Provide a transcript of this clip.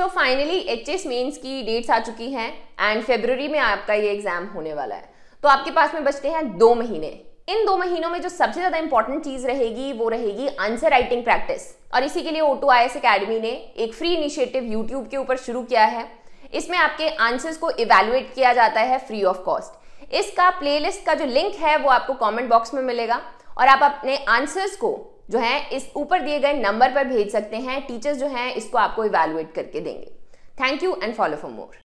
सो finally H S mains की dates आ चुकी हैं एंड फेबररी में आपका ये एग्जाम होने वाला है तो आपके पास में बचते हैं दो महीने इन दो महीनों में जो सबसे ज़्यादा इंपॉर्टेंट चीज़ रहेगी वो रहेगी आंसर राइटिंग प्रैक्टिस और इसी के लिए O two I S academy ने एक फ्री इनिशिएटिव यूट्यूब के ऊपर शुरू किया है इसमें आपके आंसर्स को इवेलुएट किया जाता है फ्री ऑफ कॉस्ट इसका प्लेलिस्ट का जो लिंक है वो आपको कमेंट बॉक्स में मिलेगा और आप अपने आंसर्स को जो है इस ऊपर दिए गए नंबर पर भेज सकते हैं टीचर्स जो हैं इसको आपको इवेलुएट करके देंगे thank you and follow for more